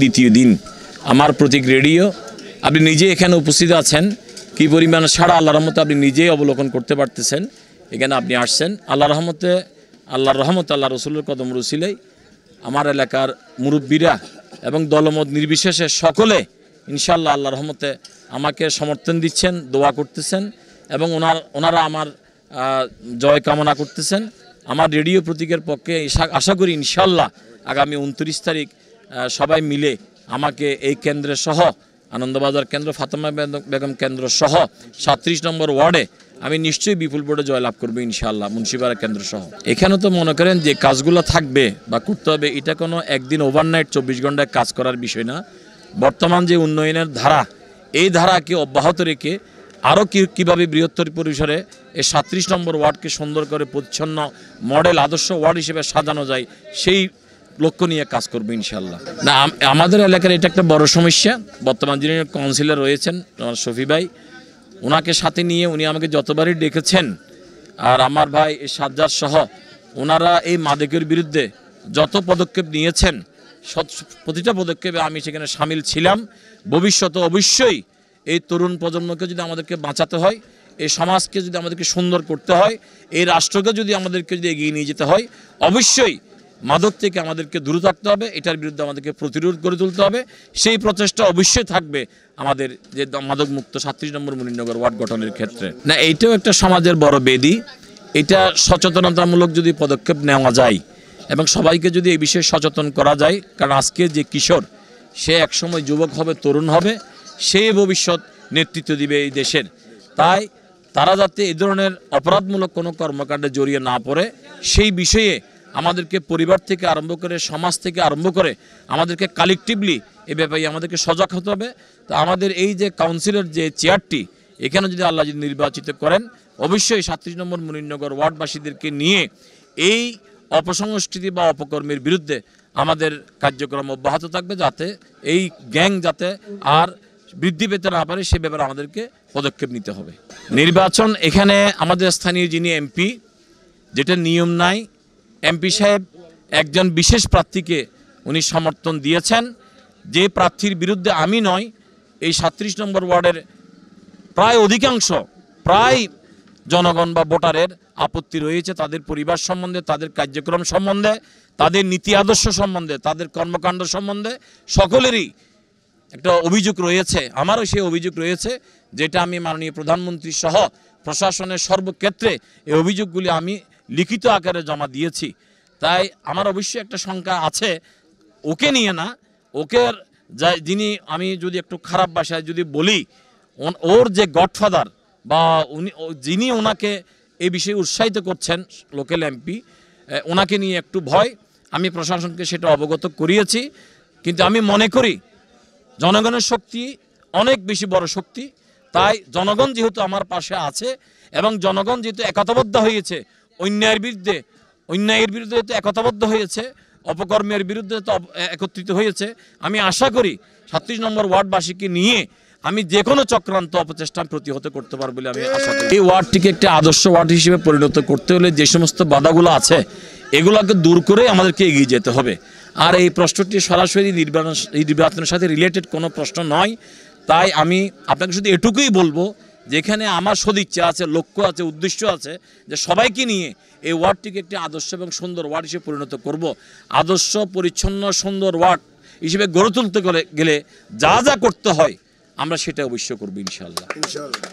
দ্বিতীয় দিন আমার প্রতীক রেডিও আপনি নিজে এখানে উপস্থিত আছেন কি পরিমাণ সারা আল্লাহ রহমতে আপনি নিজেই অবলোকন করতে পারতেছেন এখানে আপনি আসছেন আল্লাহ রহমতে আল্লাহর রহমত আল্লাহ রসুলের কদম রসিলেই আমার এলাকার মুরব্বীরা এবং দলমত নির্বিশেষে সকলে ইনশাল্লাহ আল্লাহ রহমতে আমাকে সমর্থন দিচ্ছেন দোয়া করতেছেন এবং ওনার ওনারা আমার জয় কামনা করতেছেন আমার রেডিও প্রতীকের পক্ষে আশা করি ইনশাল্লাহ আগামী উনত্রিশ তারিখ সবাই মিলে আমাকে এই কেন্দ্রে সহ আনন্দবাজার কেন্দ্র ফাতেমা বেগম কেন্দ্র সহ সাত্রিশ নম্বর ওয়ার্ডে আমি নিশ্চয়ই বিপুল ভোটে জয়লাভ করবো ইনশাআল্লাহ মুন্সিপাড়া কেন্দ্র সহ এখানে তো মনে করেন যে কাজগুলো থাকবে বা করতে হবে এটা কোনো একদিন ওভারনাইট চব্বিশ ঘন্টায় কাজ করার বিষয় না বর্তমান যে উন্নয়নের ধারা এই ধারাকে অব্যাহত রেখে আরও কীভাবে বৃহত্তর পরিসরে এই সাত্রিশ নম্বর ওয়ার্ডকে সুন্দর করে পরিচ্ছন্ন মডেল আদর্শ ওয়ার্ড হিসেবে সাজানো যায় সেই লক্ষ্য নিয়ে কাজ করবো ইনশাল্লাহ না আমাদের এলাকার এটা একটা বড় সমস্যা বর্তমান যিনি কাউন্সিলর রয়েছেন আমার শফি ভাই ওনাকে সাথে নিয়ে উনি আমাকে যতবারই ডেকেছেন আর আমার ভাই সাজ্জার সহ ওনারা এই মাদকের বিরুদ্ধে যত পদক্ষেপ নিয়েছেন প্রতিটা পদক্ষেপে আমি সেখানে সামিল ছিলাম ভবিষ্যতে অবশ্যই এই তরুণ প্রজন্মকে যদি আমাদেরকে বাঁচাতে হয় এই সমাজকে যদি আমাদেরকে সুন্দর করতে হয় এই রাষ্ট্রকে যদি আমাদেরকে যদি এগিয়ে নিয়ে যেতে হয় অবশ্যই মাদক থেকে আমাদেরকে দূরে থাকতে হবে এটার বিরুদ্ধে আমাদেরকে প্রতিরোধ করে তুলতে হবে সেই প্রচেষ্টা অবশ্যই থাকবে আমাদের যে মাদক মুক্ত সাত্রিশ নম্বর মুনিনগর ওয়ার্ড গঠনের ক্ষেত্রে না এইটাও একটা সমাজের বড় বেদি এটা সচেতনতামূলক যদি পদক্ষেপ নেওয়া যায় এবং সবাইকে যদি এই বিষয়ে সচেতন করা যায় কারণ আজকে যে কিশোর সে একসময় যুবক হবে তরুণ হবে সে ভবিষ্যৎ নেতৃত্ব দিবে এই দেশের তাই তারা যাতে এ ধরনের অপরাধমূলক কোনো কর্মকাণ্ডে জড়িয়ে না পড়ে সেই বিষয়ে আমাদেরকে পরিবার থেকে আরম্ভ করে সমাজ থেকে আরম্ভ করে আমাদেরকে কালেকটিভলি এ ব্যাপারে আমাদেরকে সজাগ হতে হবে তো আমাদের এই যে কাউন্সিলের যে চেয়ারটি এখানে যদি আল্লাহ যদি নির্বাচিত করেন অবশ্যই সাতত্রিশ নম্বর মুনিনগর ওয়ার্ডবাসীদেরকে নিয়ে এই অপসংস্কৃতি বা অপকর্মের বিরুদ্ধে আমাদের কার্যক্রম অব্যাহত থাকবে যাতে এই গ্যাং যাতে আর বৃদ্ধি পেতে না পারে সে ব্যাপারে আমাদেরকে পদক্ষেপ নিতে হবে নির্বাচন এখানে আমাদের স্থানীয় যিনি এমপি যেটা নিয়ম নাই এমপি সাহেব একজন বিশেষ প্রার্থীকে উনি সমর্থন দিয়েছেন যে প্রার্থীর বিরুদ্ধে আমি নয় এই সাত্রিশ নম্বর ওয়ার্ডের প্রায় অধিকাংশ প্রায় জনগণ বা ভোটারের আপত্তি রয়েছে তাদের পরিবার সম্বন্ধে তাদের কার্যক্রম সম্বন্ধে তাদের নীতি আদর্শ সম্বন্ধে তাদের কর্মকাণ্ড সম্বন্ধে সকলেরই একটা অভিযোগ রয়েছে আমারও সেই অভিযোগ রয়েছে যেটা আমি মাননীয় প্রধানমন্ত্রী সহ প্রশাসনের সর্বক্ষেত্রে এই অভিযোগগুলি আমি লিখিত আকারে জমা দিয়েছি তাই আমার অবশ্যই একটা সংখ্যা আছে ওকে নিয়ে না ওকে যিনি আমি যদি একটু খারাপ ভাষায় যদি বলি ওর যে গডফাদার বা উনি যিনি ওনাকে এই বিষয়ে উৎসাহিত করছেন লোকাল এমপি ওনাকে নিয়ে একটু ভয় আমি প্রশাসনকে সেটা অবগত করিয়েছি কিন্তু আমি মনে করি জনগণের শক্তি অনেক বেশি বড় শক্তি তাই জনগণ যেহেতু আমার পাশে আছে এবং জনগণ যেহেতু একতাবদ্ধ হয়েছে অন্যায়ের বিরুদ্ধে অন্যায়ের বিরুদ্ধে তো একতাবদ্ধ হয়েছে অপকর্মের বিরুদ্ধে তো একত্রিত হয়েছে আমি আশা করি সাতত্রিশ নম্বর ওয়ার্ডবাসীকে নিয়ে আমি যে কোনো চক্রান্ত অপচেষ্টা প্রতিহত করতে পারবো বলে আমি আশা করি এই ওয়ার্ডটিকে একটি আদর্শ ওয়ার্ড হিসেবে পরিণত করতে হলে যে সমস্ত বাধাগুলো আছে এগুলোকে দূর করে আমাদেরকে এগিয়ে যেতে হবে আর এই প্রশ্নটি সরাসরি নির্বাচন নির্বাচনের সাথে রিলেটেড কোনো প্রশ্ন নয় তাই আমি আপনাকে শুধু এটুকুই বলবো যেখানে আমার সদিচ্ছা আছে লক্ষ্য আছে উদ্দেশ্য আছে যে সবাইকে নিয়ে এই ওয়ার্ডটিকে একটি আদর্শ এবং সুন্দর ওয়ার্ড হিসেবে পরিণত করব আদর্শ পরিচ্ছন্ন সুন্দর ওয়ার্ড হিসেবে গড়ে তুলতে গেলে যা যা করতে হয় আমরা সেটা অবশ্য করবো ইনশাল্লাহ